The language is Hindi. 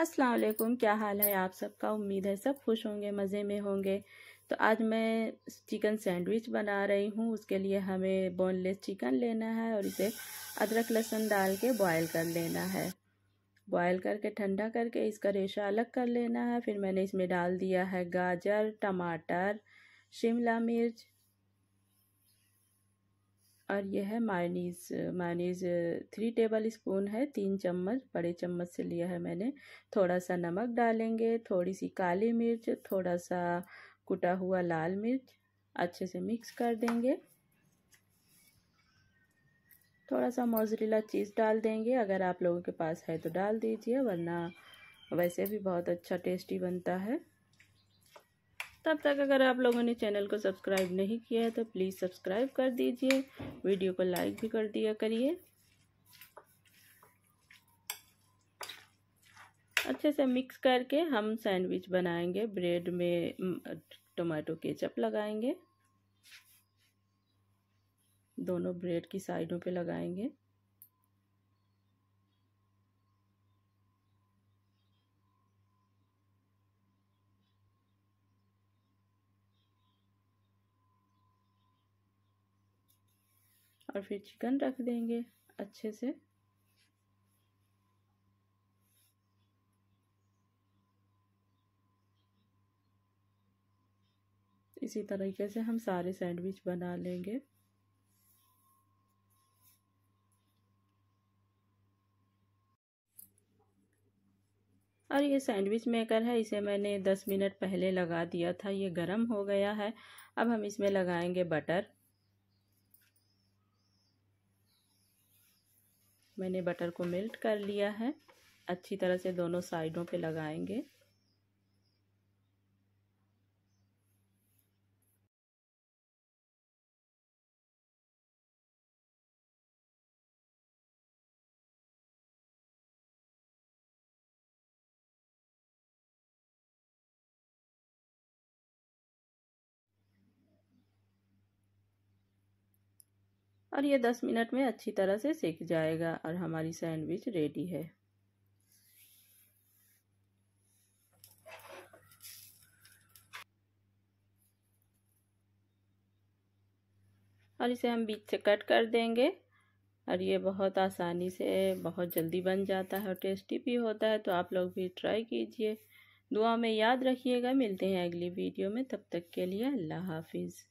असलकुम क्या हाल है आप सबका उम्मीद है सब खुश होंगे मज़े में होंगे तो आज मैं चिकन सैंडविच बना रही हूँ उसके लिए हमें बोनलेस चिकन लेना है और इसे अदरक लहसुन डाल के बॉयल कर लेना है बॉयल करके ठंडा करके इसका रेशा अलग कर लेना है फिर मैंने इसमें डाल दिया है गाजर टमाटर शिमला मिर्च और यह है mayonnaise mayonnaise three tablespoon है तीन चम्मच बड़े चम्मच से लिया है मैंने थोड़ा सा नमक डालेंगे थोड़ी सी काली मिर्च थोड़ा सा कुटा हुआ लाल मिर्च अच्छे से मिक्स कर देंगे थोड़ा सा मोजरीला चीज़ डाल देंगे अगर आप लोगों के पास है तो डाल दीजिए वरना वैसे भी बहुत अच्छा टेस्टी बनता है तब तक अगर आप लोगों ने चैनल को सब्सक्राइब नहीं किया है तो प्लीज़ सब्सक्राइब कर दीजिए वीडियो को लाइक भी कर दिया करिए अच्छे से मिक्स करके हम सैंडविच बनाएंगे ब्रेड में टोमेटो केचप लगाएंगे दोनों ब्रेड की साइडों पे लगाएंगे और फिर चिकन रख देंगे अच्छे से इसी तरीके से हम सारे सैंडविच बना लेंगे और ये सैंडविच मेकर है इसे मैंने दस मिनट पहले लगा दिया था ये गरम हो गया है अब हम इसमें लगाएंगे बटर मैंने बटर को मेल्ट कर लिया है अच्छी तरह से दोनों साइडों पे लगाएंगे और ये दस मिनट में अच्छी तरह से सेक जाएगा और हमारी सैंडविच रेडी है और इसे हम बीच से कट कर देंगे और ये बहुत आसानी से बहुत जल्दी बन जाता है और टेस्टी भी होता है तो आप लोग भी ट्राई कीजिए दुआ में याद रखिएगा मिलते हैं अगली वीडियो में तब तक के लिए अल्लाह हाफिज़